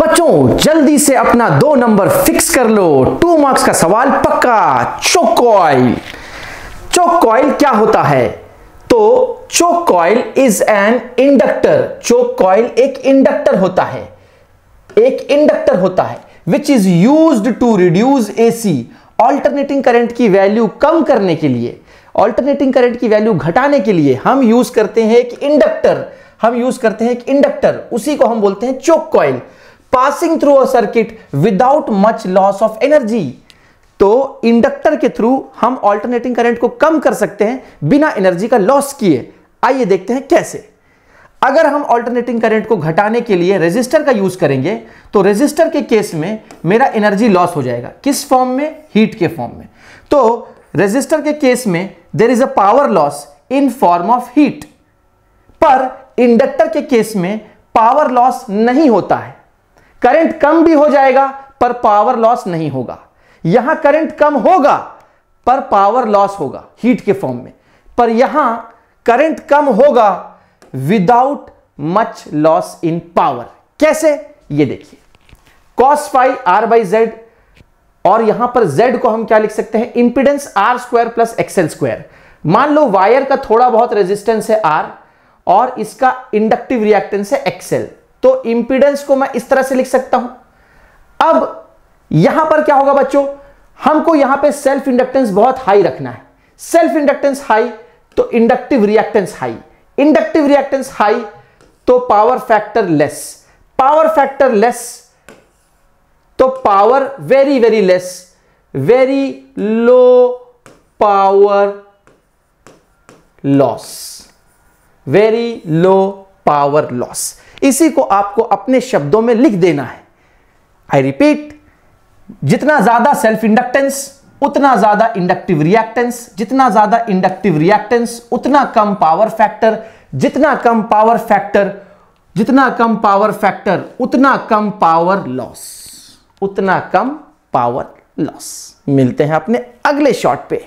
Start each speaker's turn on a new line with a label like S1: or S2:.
S1: बच्चों जल्दी से अपना दो नंबर फिक्स कर लो टू मार्क्स का सवाल पक्का चोक कॉयल चोक कॉइल क्या होता है तो choke coil is an inductor choke coil एक इंडक्टर होता है एक इंडक्टर होता है which is use to reduce AC alternating current की वैल्यू कम करने के लिए ऑल्टरनेटिंग करंट की वैल्यू घटाने के लिए हम यूज करते हैं एक इंडक्टर हम यूज करते हैं एक इंडक्टर उसी को हम बोलते हैं choke coil passing through a circuit without much loss of energy तो इंडक्टर के थ्रू हम ऑल्टरनेटिंग करंट को कम कर सकते हैं बिना एनर्जी का लॉस किए आइए देखते हैं कैसे अगर हम ऑल्टरनेटिंग करंट को घटाने के लिए रेजिस्टर का यूज करेंगे तो रेजिस्टर के केस में मेरा एनर्जी लॉस हो जाएगा किस फॉर्म में हीट के फॉर्म में तो रेजिस्टर के केस में there is a power loss in form of heat पर इंडक्टर के केस में पावर लॉस नहीं होता है करंट कम भी हो जाएगा पर पावर लॉस नहीं होगा यहां करंट कम होगा पर पावर लॉस होगा हीट के फॉर्म में पर यहां करंट कम होगा without much loss in power कैसे ये देखिए cos five R by Z और यहां पर z को हम क्या लिख सकते हैं impedance R square plus XL square मान लो वायर का थोड़ा बहुत रेजिस्टेंस है आर और इसका इंडक्टिव रिएक्टेंस है एक्सएल तो इंपीडेंस को मैं इस तरह से लिख सकता हूं अब यहां पर क्या होगा बच्चों हमको यहां पे सेल्फ इंडक्टेंस बहुत हाई रखना है सेल्फ इंडक्टेंस हाई तो inductive reactance high inductive reactance high तो power factor less power factor less तो power very very less very low power loss very low power loss इसी को आपको अपने शब्दों में लिख देना है आई रिपीट जितना ज्यादा सेल्फ इंडक्टेंस उतना ज्यादा इंडक्टिव रिएक्टेंस जितना ज्यादा इंडक्टिव रिएक्टेंस उतना कम पावर फैक्टर जितना कम पावर फैक्टर जितना कम पावर फैक्टर उतना कम पावर लॉस उतना कम पावर लॉस मिलते हैं अपने अगले शॉट पे